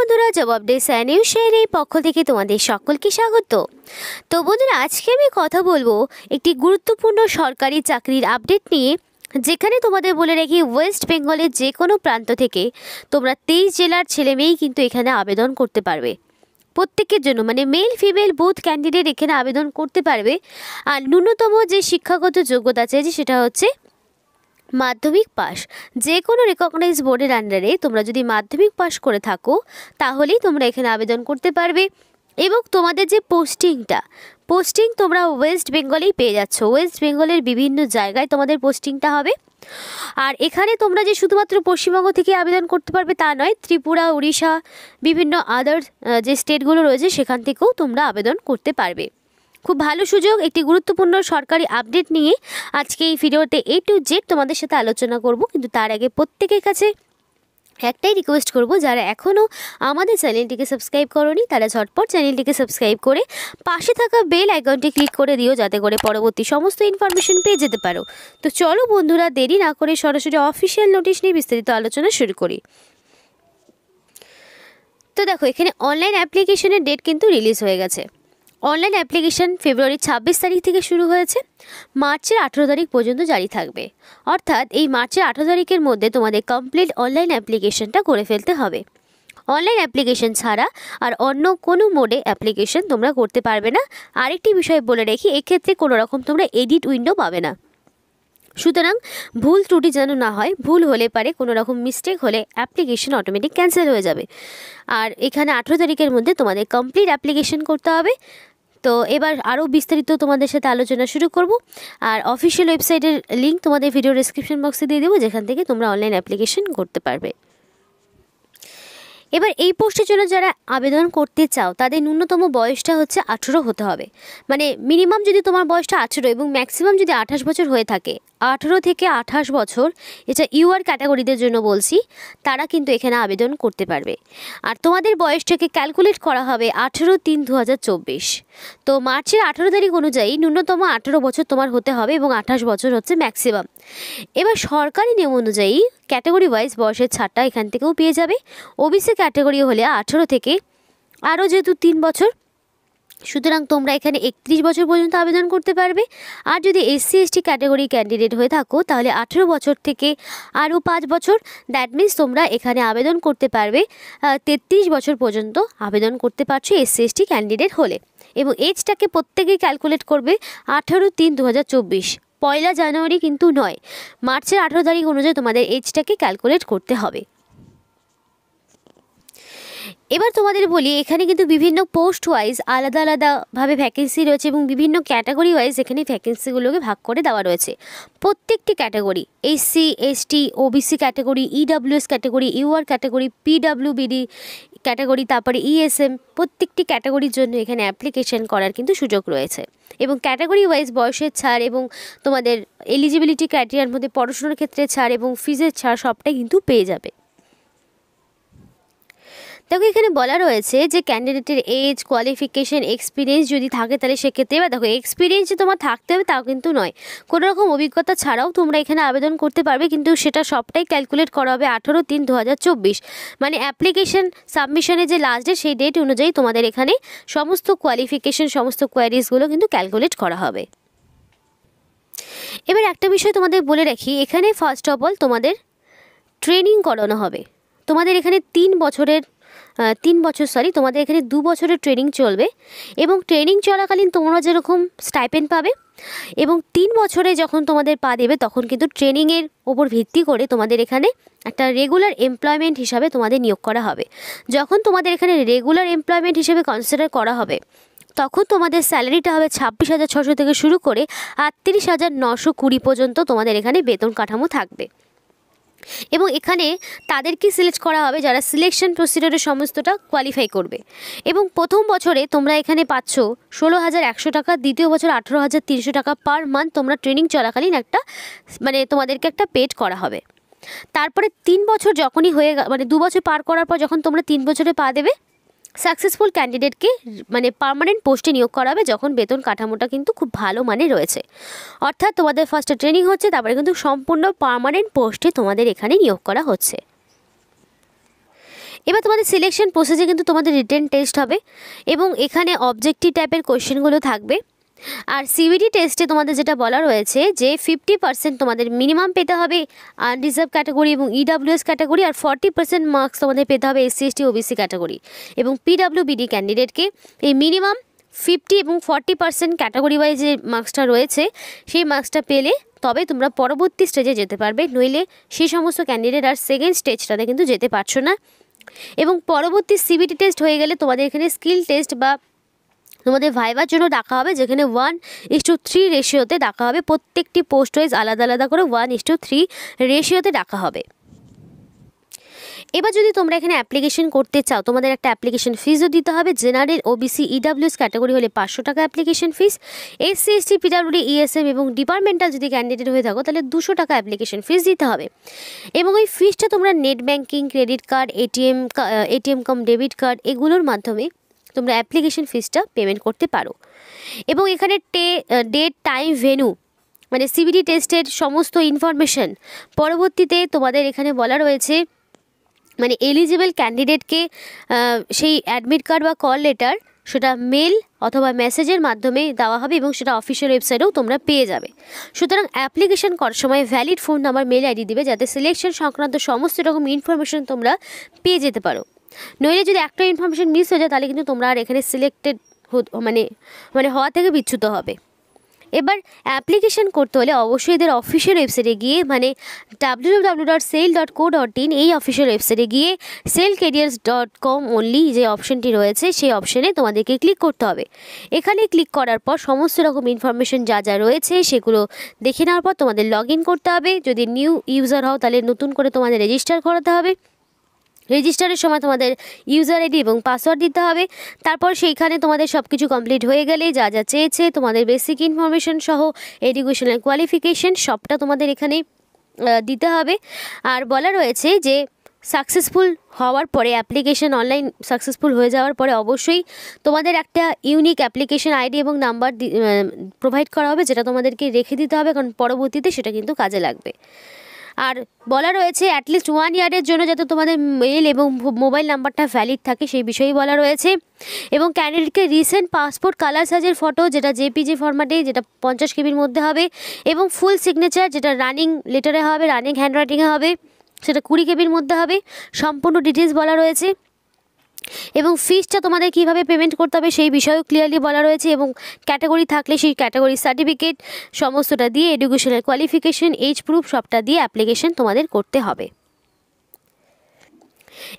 বন্ধুরা জবাব দে স্যানিউ শেয়ার এই পক্ষ থেকে তোমাদের সকলকে স্বাগত তো বন্ধুরা আজকে আমি কথা বলবো একটি গুরুত্বপূর্ণ সরকারি চাকরির আপডেট নিয়ে যেখানে তোমাদের বলে রাখি ওয়েস্ট বেঙ্গলের যে কোনো প্রান্ত থেকে তোমরা তেইশ জেলার ছেলে মেয়েই কিন্তু এখানে আবেদন করতে পারবে প্রত্যেকের জন্য মানে মেল ফিমেল বুথ ক্যান্ডিডেট এখানে আবেদন করতে পারবে আর ন্যূনতম যে শিক্ষাগত যোগ্যতা চাইছে সেটা হচ্ছে মাধ্যমিক পাশ যে কোনো রেকগনাইজ বোর্ডের আন্ডারে তোমরা যদি মাধ্যমিক পাস করে থাকো তাহলেই তোমরা এখানে আবেদন করতে পারবে এবং তোমাদের যে পোস্টিংটা পোস্টিং তোমরা ওয়েস্ট বেঙ্গলেই পেয়ে যাচ্ছ ওয়েস্ট বেঙ্গলের বিভিন্ন জায়গায় তোমাদের পোস্টিংটা হবে আর এখানে তোমরা যে শুধুমাত্র পশ্চিমবঙ্গ থেকে আবেদন করতে পারবে তা নয় ত্রিপুরা উড়িষ্যা বিভিন্ন আদার যে স্টেটগুলো রয়েছে সেখান থেকেও তোমরা আবেদন করতে পারবে খুব ভালো সুযোগ একটি গুরুত্বপূর্ণ সরকারি আপডেট নিয়ে আজকে এই ভিডিওতে এ টু জেড তোমাদের সাথে আলোচনা করব কিন্তু তার আগে প্রত্যেকের কাছে একটাই রিকোয়েস্ট করব যারা এখনও আমাদের চ্যানেলটিকে সাবস্ক্রাইব করনি তারা ঝটপট চ্যানেলটিকে সাবস্ক্রাইব করে পাশে থাকা বেল আইকনটি ক্লিক করে দিও যাতে করে পরবর্তী সমস্ত ইনফরমেশন পেয়ে যেতে পারো তো চলো বন্ধুরা দেরি না করে সরাসরি অফিসিয়াল নোটিশ নিয়ে বিস্তারিত আলোচনা শুরু করি তো দেখো এখানে অনলাইন অ্যাপ্লিকেশনের ডেট কিন্তু রিলিজ হয়ে গেছে অনলাইন অ্যাপ্লিকেশান ফেব্রুয়ারি ছাব্বিশ তারিখ থেকে শুরু হয়েছে মার্চের আঠেরো তারিখ পর্যন্ত জারি থাকবে অর্থাৎ এই মার্চের আঠেরো তারিখের মধ্যে তোমাদের কমপ্লিট অনলাইন অ্যাপ্লিকেশানটা করে ফেলতে হবে অনলাইন অ্যাপ্লিকেশন ছাড়া আর অন্য কোনো মোডে অ্যাপ্লিকেশন তোমরা করতে পারবে না আরেকটি বিষয় বলে রেখে এক্ষেত্রে কোনো রকম তোমরা এডিট উইন্ডো পাবে না সুতরাং ভুল ত্রুটি যেন না হয় ভুল হলে পারে কোনো রকম মিস্টেক হলে অ্যাপ্লিকেশন অটোমেটিক ক্যান্সেল হয়ে যাবে আর এখানে আঠেরো তারিখের মধ্যে তোমাদের কমপ্লিট অ্যাপ্লিকেশন করতে হবে তো এবার আরও বিস্তারিত তোমাদের সাথে আলোচনা শুরু করব আর অফিসিয়াল ওয়েবসাইটের লিঙ্ক তোমাদের ভিডিও ডিসক্রিপশন বক্সে দিয়ে দেবো যেখান থেকে তোমরা অনলাইন অ্যাপ্লিকেশন করতে পারবে এবার এই পোস্টের জন্য যারা আবেদন করতে চাও তাদের ন্যূনতম বয়সটা হচ্ছে আঠেরো হতে হবে মানে মিনিমাম যদি তোমার বয়সটা আঠেরো এবং ম্যাক্সিমাম যদি আঠাশ বছর হয়ে থাকে আঠেরো থেকে আঠাশ বছর এটা ইউআর ক্যাটাগরিদের জন্য বলছি তারা কিন্তু এখানে আবেদন করতে পারবে আর তোমাদের বয়সটাকে ক্যালকুলেট করা হবে আঠেরো তিন দু তো মার্চের আঠেরো তারিখ অনুযায়ী ন্যূনতম আঠেরো বছর তোমার হতে হবে এবং আঠাশ বছর হচ্ছে ম্যাক্সিমাম এবার সরকারি নিয়ম অনুযায়ী ক্যাটাগরি ওয়াইজ বয়সের ছাড়টা এখান থেকেও পেয়ে যাবে ওবিসি ক্যাটাগরি হলে আঠেরো থেকে আরও যেহেতু তিন বছর সুতরাং তোমরা এখানে একত্রিশ বছর পর্যন্ত আবেদন করতে পারবে আর যদি এসসি এসটি ক্যাটাগরি ক্যান্ডিডেট হয়ে থাকো তাহলে আঠেরো বছর থেকে আরও পাঁচ বছর দ্যাট মিন্স তোমরা এখানে আবেদন করতে পারবে তেত্রিশ বছর পর্যন্ত আবেদন করতে পারছো এসসি এসটি ক্যান্ডিডেট হলে এবং এজটাকে প্রত্যেকেই ক্যালকুলেট করবে আঠেরো তিন দু পয়লা জানুয়ারি কিন্তু নয় মার্চের আঠেরো তারিখ অনুযায়ী তোমাদের এজটাকে ক্যালকুলেট করতে হবে এবার তোমাদের বলি এখানে কিন্তু বিভিন্ন পোস্ট ওয়াইজ আলাদা আলাদাভাবে ভ্যাকেন্সি রয়েছে এবং বিভিন্ন ক্যাটাগরি ওয়াইজ এখানে ভ্যাকেন্সিগুলোকে ভাগ করে দেওয়া রয়েছে প্রত্যেকটি category SC ST OBC category EWS category UR category PWBD category তারপরে ইএসএম e প্রত্যেকটি ক্যাটাগরির জন্য এখানে অ্যাপ্লিকেশন করার কিন্তু সুযোগ রয়েছে এবং ক্যাটাগরি ওয়াইজ বয়সের ছাড় এবং তোমাদের এলিজিবিলিটি ক্রাইটেরিয়ার মধ্যে পড়াশোনার ক্ষেত্রে ছাড় এবং ফিজের ছাড় সবটাই কিন্তু পেয়ে যাবে দেখো এখানে বলা রয়েছে যে ক্যান্ডিডেটের এজ কোয়ালিফিকেশন এক্সপিরিয়েন্স যদি থাকে তাহলে সেক্ষেত্রে বা দেখো এক্সপিরিয়েন্স যে তোমার থাকতে হবে তাও কিন্তু নয় কোনো রকম অভিজ্ঞতা ছাড়াও তোমরা এখানে আবেদন করতে পারবে কিন্তু সেটা সবটাই ক্যালকুলেট করা হবে আঠেরো তিন দু মানে অ্যাপ্লিকেশন সাবমিশনের যে লাস্ট ডেট সেই ডেট অনুযায়ী তোমাদের এখানে সমস্ত কোয়ালিফিকেশন সমস্ত কোয়ারিজগুলো কিন্তু ক্যালকুলেট করা হবে এবার একটা বিষয় তোমাদের বলে রাখি এখানে ফার্স্ট অফ অল তোমাদের ট্রেনিং করানো হবে তোমাদের এখানে তিন বছরের তিন বছর সরি তোমাদের এখানে দু বছরের ট্রেনিং চলবে এবং ট্রেনিং চলাকালীন তোমরা যেরকম স্টাইপেন্ড পাবে এবং তিন বছরে যখন তোমাদের পা দেবে তখন কিন্তু ট্রেনিংয়ের ওপর ভিত্তি করে তোমাদের এখানে একটা রেগুলার এমপ্লয়মেন্ট হিসাবে তোমাদের নিয়োগ করা হবে যখন তোমাদের এখানে রেগুলার এমপ্লয়মেন্ট হিসেবে কনসিডার করা হবে তখন তোমাদের স্যালারিটা হবে ছাব্বিশ হাজার ছশো থেকে শুরু করে আটত্রিশ হাজার নশো কুড়ি পর্যন্ত তোমাদের এখানে বেতন কাঠামো থাকবে এবং এখানে তাদেরকে সিলেক্ট করা হবে যারা সিলেকশন প্রসিডিওরে সমস্তটা কোয়ালিফাই করবে এবং প্রথম বছরে তোমরা এখানে পাচ্ছ ষোলো হাজার একশো টাকা দ্বিতীয় বছর আঠেরো হাজার তিনশো টাকা পার মান্থ তোমরা ট্রেনিং চলাকালীন একটা মানে তোমাদেরকে একটা পেড করা হবে তারপরে তিন বছর যখনই হয়ে মানে দু বছর পার করার পর যখন তোমরা তিন বছরে পা দেবে সাকসেসফুল ক্যান্ডিডেটকে মানে পারমানেন্ট পোস্টে নিয়োগ করাবে যখন বেতন কাঠামোটা কিন্তু খুব ভালো মানে রয়েছে অর্থাৎ তোমাদের ফার্স্টে ট্রেনিং হচ্ছে তারপরে কিন্তু সম্পূর্ণ পারমানেন্ট পোস্টে তোমাদের এখানে নিয়োগ করা হচ্ছে এবার তোমাদের সিলেকশন প্রসেসে কিন্তু তোমাদের রিটেন টেস্ট হবে এবং এখানে অবজেক্টিভ টাইপের কোয়েশ্চেনগুলো থাকবে আর সিবিডি টেস্টে তোমাদের যেটা বলা রয়েছে যে ফিফটি পার্সেন্ট তোমাদের মিনিমাম পেতে হবে আনরিজার্ভ ক্যাটাগরি এবং ইডাব্লিউএস e ক্যাটাগরি আর ফর্টি পার্সেন্ট মার্কস তোমাদের পেতে হবে এসসি এসটি ওবিসি ক্যাটাগরি এবং পিডাব্লিউবিডি ক্যান্ডিডেটকে এই মিনিমাম ফিফটি এবং ফর্টি পার্সেন্ট ক্যাটাগরি ওয়াইজ যে মার্কসটা রয়েছে সেই মার্কসটা পেলে তবে তোমরা পরবর্তী স্টেজে যেতে পারবে নইলে সেই সমস্ত ক্যান্ডিডেট আর সেকেন্ড স্টেজটাতে কিন্তু যেতে পারছো না এবং পরবর্তী সিবিটি টেস্ট হয়ে গেলে তোমাদের এখানে স্কিল টেস্ট বা তোমাদের ভাইবার জন্য ডাকা হবে যেখানে ওয়ান ইস টু থ্রি রেশিওতে ডাকা হবে প্রত্যেকটি পোস্ট ওয়াইজ আলাদা আলাদা করে ওয়ান ইস টু থ্রি রেশিওতে ডাকা হবে এবার যদি তোমরা এখানে অ্যাপ্লিকেশন করতে চাও তোমাদের একটা অ্যাপ্লিকেশন ফিজও দিতে হবে জেনারেল ওবিসি ইডাব্লিউএস ক্যাটাগরি হলে পাঁচশো টাকা application fees SC ST PWD ESM এবং ডিপার্টমেন্টাল যদি ক্যান্ডিডেট হয়ে থাকো তাহলে দুশো টাকা অ্যাপ্লিকেশন ফিস দিতে হবে এবং ওই ফিসটা তোমরা net banking credit card ATM ATM cum debit card এগুলোর মাধ্যমে তোমরা অ্যাপ্লিকেশন ফিসটা পেমেন্ট করতে পারো এবং এখানে টে ডেট টাইম ভেনু মানে সিবিডি টেস্টের সমস্ত ইনফরমেশন পরবর্তীতে তোমাদের এখানে বলা রয়েছে মানে এলিজিবল ক্যান্ডিডেটকে সেই অ্যাডমিট কার্ড বা কল লেটার সেটা মেল অথবা মেসেজের মাধ্যমে দেওয়া হবে এবং সেটা অফিসিয়াল ওয়েবসাইটেও তোমরা পেয়ে যাবে সুতরাং অ্যাপ্লিকেশন করার সময় valid phone number mail ID দেবে যাতে সিলেকশন সংক্রান্ত সমস্ত রকম ইনফরমেশান তোমরা পেয়ে যেতে পারো নইলে যদি একটা ইনফরমেশান মিস হয়ে যায় তাহলে কিন্তু তোমরা আর এখানে সিলেক্টেড মানে মানে হওয়া থেকে বিচ্যুত হবে এবার অ্যাপ্লিকেশন করতে হলে অবশ্যই এদের অফিসিয়াল ওয়েবসাইটে গিয়ে মানে W W dot SAIL dot co dot in এই অফিসিয়াল ওয়েবসাইটে গিয়ে SAIL careers dot com only যে অপশানটি রয়েছে সেই অপশানে তোমাদেরকে ক্লিক করতে হবে এখানে ক্লিক করার পর সমস্ত রকম ইনফরমেশন যা যা রয়েছে সেগুলো দেখে নেওয়ার পর তোমাদের লগ করতে হবে যদি নিউ ইউজার হও তাহলে নতুন করে তোমাদের রেজিস্টার করাতে হবে রেজিস্টারের সময় তোমাদের ইউজার আইডি এবং পাসওয়ার্ড দিতে হবে তারপর সেইখানে তোমাদের সব কিছু কমপ্লিট হয়ে গেলে যা যা চেয়েছে তোমাদের বেসিক ইনফরমেশন সহ এডুকেশনাল কোয়ালিফিকেশন সবটা তোমাদের এখানে দিতে হবে আর বলা রয়েছে যে সাকসেসফুল হওয়ার পরে অ্যাপ্লিকেশন অনলাইন সাকসেসফুল হয়ে যাওয়ার পরে অবশ্যই তোমাদের একটা ইউনিক অ্যাপ্লিকেশন আইডি এবং নাম্বার প্রোভাইড করা হবে যেটা তোমাদেরকে রেখে দিতে হবে কারণ পরবর্তীতে সেটা কিন্তু কাজে লাগবে আর বলা রয়েছে অ্যাটলিস্ট ওয়ান ইয়ারের জন্য যাতে তোমাদের মেল এবং মোবাইল নাম্বারটা ভ্যালিড থাকে সেই বিষয়েই বলা রয়েছে এবং ক্যান্ডিডেটকে রিসেন্ট পাসপোর্ট কালার সাইজের ফটো যেটা জেপিজি ফরম্যাটে যেটা পঞ্চাশ কেবির মধ্যে হবে এবং ফুল সিগনেচার যেটা রানিং লেটারে হবে রানিং হ্যান্ডরাইটিংয়ে হবে সেটা কুড়ি কেবির মধ্যে হবে সম্পূর্ণ ডিটেলস বলা রয়েছে এবং ফিজটা তোমাদের কিভাবে পেমেন্ট করতে হবে সেই বিষয়েও ক্লিয়ারলি বলা রয়েছে এবং ক্যাটাগরি থাকলে সেই ক্যাটাগরি সার্টিফিকেট সমস্তটা দিয়ে এডুকেশনাল কোয়ালিফিকেশন এজ প্রুফ সবটা দিয়ে অ্যাপ্লিকেশন তোমাদের করতে হবে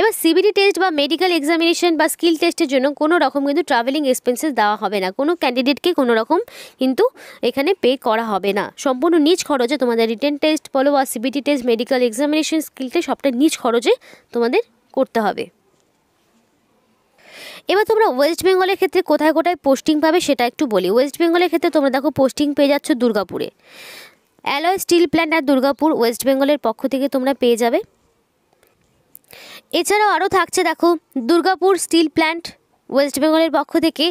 এবার সিবিডি টেস্ট বা মেডিকেল এক্সামিনেশন বা স্কিল টেস্টের জন্য কোনো রকম কিন্তু ট্রাভেলিং এক্সপেন্সেস দেওয়া হবে না কোনো ক্যান্ডিডেটকে কোনো রকম কিন্তু এখানে পে করা হবে না সম্পূর্ণ নিজ খরচে তোমাদের রিটেন টেস্ট বলো বা CBT test medical examination skill test সবটা নিজ খরচে তোমাদের করতে হবে এবার তোমরা ওয়েস্ট বেঙ্গলের ক্ষেত্রে কোথায় কোথায় পোস্টিং পাবে সেটা একটু বলি ওয়েস্ট বেঙ্গলের ক্ষেত্রে তোমরা দেখো পোস্টিং পেয়ে যাচ্ছ দুর্গাপুরে অ্যালয় স্টিল প্ল্যান্ট আর দুর্গাপুর ওয়েস্ট বেঙ্গলের পক্ষ থেকে তোমরা পেয়ে যাবে এছাড়াও আরও থাকছে দেখো দুর্গাপুর স্টিল প্ল্যান্ট ওয়েস্ট বেঙ্গলের পক্ষ থেকে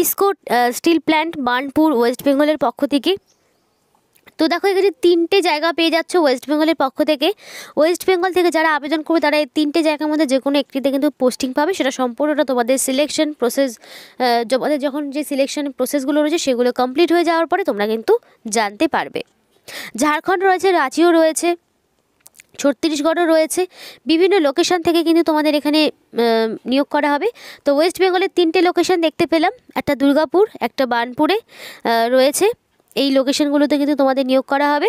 ইস্কোট স্টিল প্ল্যান্ট বার্নপুর ওয়েস্ট বেঙ্গলের পক্ষ থেকে তো দেখো এখানে তিনটে জায়গা পেয়ে যাচ্ছে ওয়েস্ট বেঙ্গলের পক্ষ থেকে ওয়েস্ট বেঙ্গল থেকে যারা আবেদন করবে তারা এই তিনটে জায়গার মধ্যে যে কোনো একটিতে কিন্তু পোস্টিং পাবে সেটা সম্পূর্ণটা তোমাদের সিলেকশন প্রসেস তোমাদের যখন যে সিলেকশন প্রসেসগুলো রয়েছে সেগুলো কমপ্লিট হয়ে যাওয়ার পরে তোমরা কিন্তু জানতে পারবে ঝাড়খণ্ড রয়েছে রাঁচিও রয়েছে ছত্তিশগড়ও রয়েছে বিভিন্ন লোকেশান থেকে কিন্তু তোমাদের এখানে নিয়োগ করা হবে তো ওয়েস্ট বেঙ্গলের তিনটে লোকেশান দেখতে পেলাম একটা দুর্গাপুর একটা বানপুরে রয়েছে এই লোকেশনগুলোতে কিন্তু তোমাদের নিয়োগ করা হবে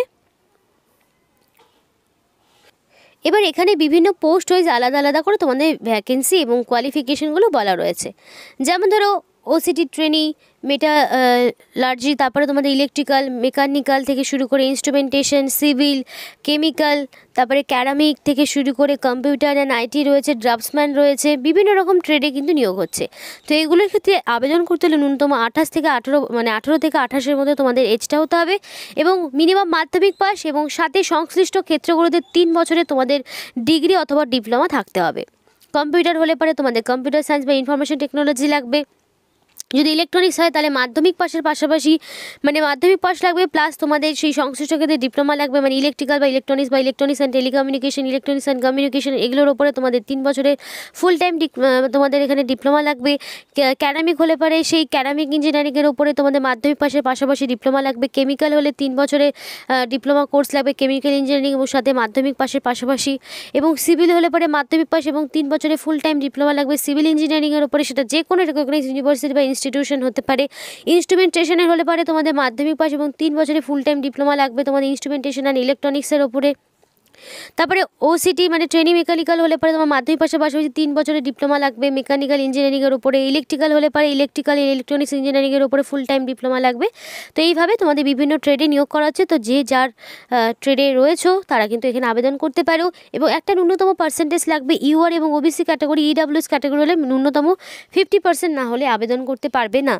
এবার এখানে বিভিন্ন পোস্ট ওয়াইজ আলাদা আলাদা করে তোমাদের ভ্যাকেন্সি এবং কোয়ালিফিকেশনগুলো বলা রয়েছে যেমন ধরো ওসিটি ট্রেনিং মেটালার্জি তারপরে তোমাদের ইলেকট্রিক্যাল মেকানিক্যাল থেকে শুরু করে ইনস্ট্রুমেন্টেশন সিভিল কেমিক্যাল তারপরে ক্যারামিক থেকে শুরু করে কম্পিউটার অ্যান্ড আইটি রয়েছে ড্রাফটসম্যান রয়েছে বিভিন্ন রকম ট্রেডে কিন্তু নিয়োগ হচ্ছে তো এইগুলোর ক্ষেত্রে আবেদন করতে হলে ন্যূনতম আঠাশ থেকে আঠেরো মানে আঠেরো থেকে আঠাশের মধ্যে তোমাদের এজটা হতে হবে এবং মিনিমাম মাধ্যমিক পাস এবং সাথে সংশ্লিষ্ট ক্ষেত্রগুলোতে তিন বছরে তোমাদের ডিগ্রি অথবা ডিপ্লোমা থাকতে হবে কম্পিউটার হলে পরে তোমাদের কম্পিউটার সায়েন্স বা ইনফরমেশন টেকনোলজি লাগবে যদি ইলেকট্রনিক্স হয় তাহলে মাধ্যমিক পাশের পাশাপাশি মানে মাধ্যমিক পাশ লাগবে প্লাস তোমাদের সেই সংশ্লিষ্ট ক্ষেত্রে ডিপ্লোমা লাগবে মানে ইলেকট্রিক্যাল বা ইলেকট্রনিক্স বা electronics and telecommunication electronics and communication এগুলোর ওপরে তোমাদের তিন বছরের ফুল টাইম তোমাদের এখানে ডিপ্লোমা লাগবে ক্যারামিক হলে পরে সেই ক্যারামিক ইঞ্জিনিয়ারিংয়ের ওপরে তোমাদের মাধ্যমিক পাশের পাশাপাশি ডিপ্লোমা লাগবে কেমিক্যাল হলে তিন বছরের ডিপ্লোমা কোর্স লাগবে কেমিক্যাল ইঞ্জিনিয়ারিং এবং সাথে মাধ্যমিক পাশের পাশাপাশি এবং সিভিল হলে পরে মাধ্যমিক পাশ এবং তিন বছরে ফুল টাইম ডিপ্লোমা লাগবে সিভিল ইঞ্জিনিয়ারিংয়ের ওপরে সেটা যে কোনো রেকগনাইজ ইউনিভার্সিটি বা ইনস্টিটিউশন হতে পারে ইনস্ট্রুমেন্টেশনের হলে পারে তোমাদের মাধ্যমিক পাশ এবং তিন বছরে ফুল টাইম ডিপ্লোমা লাগবে তোমাদের ইনস্ট্রুমেন্টেশন অ্যান্ড ইলেকট্রনিক্সের ওপরে তারপরে ওসিটি মানে ট্রেনিং মেকানিক্যাল হলে পরে তোমার মাধ্যমিক পাশে পাশাপাশি তিন বছরের ডিপ্লোমা লাগবে মেকানিক্যাল ইঞ্জিনিয়ারিংয়ের উপরে ইলেকট্রিক্যাল হলে পরে ইলেকট্রিক্যাল ইলেকট্রনিক্স ইঞ্জিনিয়ারিংয়ের উপরে ফুল টাইম ডিপ্লোমা লাগবে তো এইভাবে তোমাদের বিভিন্ন ট্রেডে নিয়োগ করা হচ্ছে তো যে যার ট্রেডে রয়েছে তারা কিন্তু এখানে আবেদন করতে পারো এবং একটা ন্যূনতম পার্সেন্টেজ লাগবে ইউআর এবং ওবিসি ক্যাটাগরি ইডাব্লিউএস ক্যাটাগরি হলে ন্যূনতম ফিফটি পার্সেন্ট না হলে আবেদন করতে পারবে না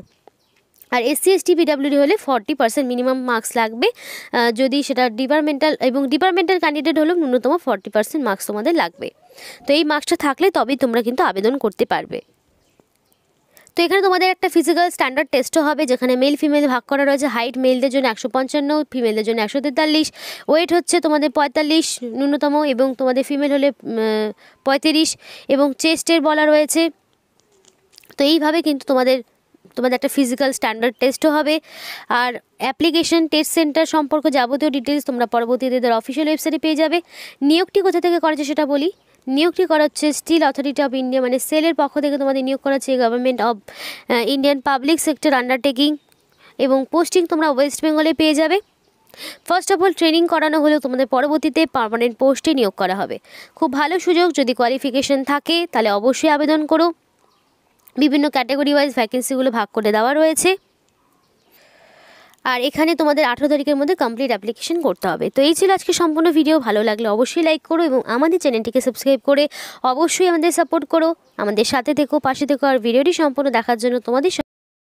আর এসসি এসটি পিডাব্লিউডি হলে ফর্টি পার্সেন্ট মিনিমাম মার্কস লাগবে যদি সেটা ডিপার্টমেন্টাল এবং ডিপার্টমেন্টাল ক্যান্ডিডেট হলেও ন্যূনতম ফর্টি পার্সেন্ট মার্কস তোমাদের লাগবে তো এই মার্কসটা থাকলে তবেই তোমরা কিন্তু আবেদন করতে পারবে তো এখানে তোমাদের একটা ফিজিক্যাল স্ট্যান্ডার্ড টেস্টও হবে যেখানে মেল ফিমেল ভাগ করা রয়েছে হাইট মেলদের জন্য একশো পঞ্চান্ন ফিমেলদের জন্য একশো তেতাল্লিশ ওয়েট হচ্ছে তোমাদের পঁয়তাল্লিশ ন্যূনতম এবং তোমাদের ফিমেল হলে পঁয়ত্রিশ এবং চেস্টের বলা রয়েছে তো এইভাবে কিন্তু তোমাদের তোমাদের একটা ফিজিক্যাল স্ট্যান্ডার্ড টেস্টও হবে আর অ্যাপ্লিকেশন টেস্ট সেন্টার সম্পর্কে যাবতীয় ডিটেলস তোমরা পরবর্তীতে তাদের অফিসিয়াল ওয়েবসাইটে পেয়ে যাবে নিয়োগটি কোথা থেকে করেছে সেটা বলি নিয়োগটি করা হচ্ছে স্টিল অথরিটি অফ ইন্ডিয়া মানে সেলের পক্ষ থেকে তোমাদের নিয়োগ করা হচ্ছে government of Indian public sector undertaking এবং পোস্টিং তোমরা ওয়েস্ট বেঙ্গলে পেয়ে যাবে ফার্স্ট অফ অল ট্রেনিং করানো হলেও তোমাদের পরবর্তীতে পার্মানেন্ট পোস্টে নিয়োগ করা হবে খুব ভালো সুযোগ যদি কোয়ালিফিকেশন থাকে তাহলে অবশ্যই আবেদন করো বিভিন্ন ক্যাটাগরি ওয়াইজ ভ্যাকেন্সিগুলো ভাগ করে দেওয়া রয়েছে আর এখানে তোমাদের আঠেরো তারিখের মধ্যে কমপ্লিট অ্যাপ্লিকেশন করতে হবে তো এই ছিল আজকে সম্পূর্ণ ভিডিও ভালো লাগলে অবশ্যই লাইক করো এবং আমাদের চ্যানেলটিকে সাবস্ক্রাইব করে অবশ্যই আমাদের সাপোর্ট করো আমাদের সাথে থেকো পাশে থেকো আর ভিডিওটি সম্পূর্ণ দেখার জন্য তোমাদের